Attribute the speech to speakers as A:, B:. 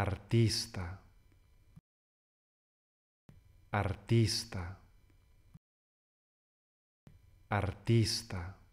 A: artista, artista, artista.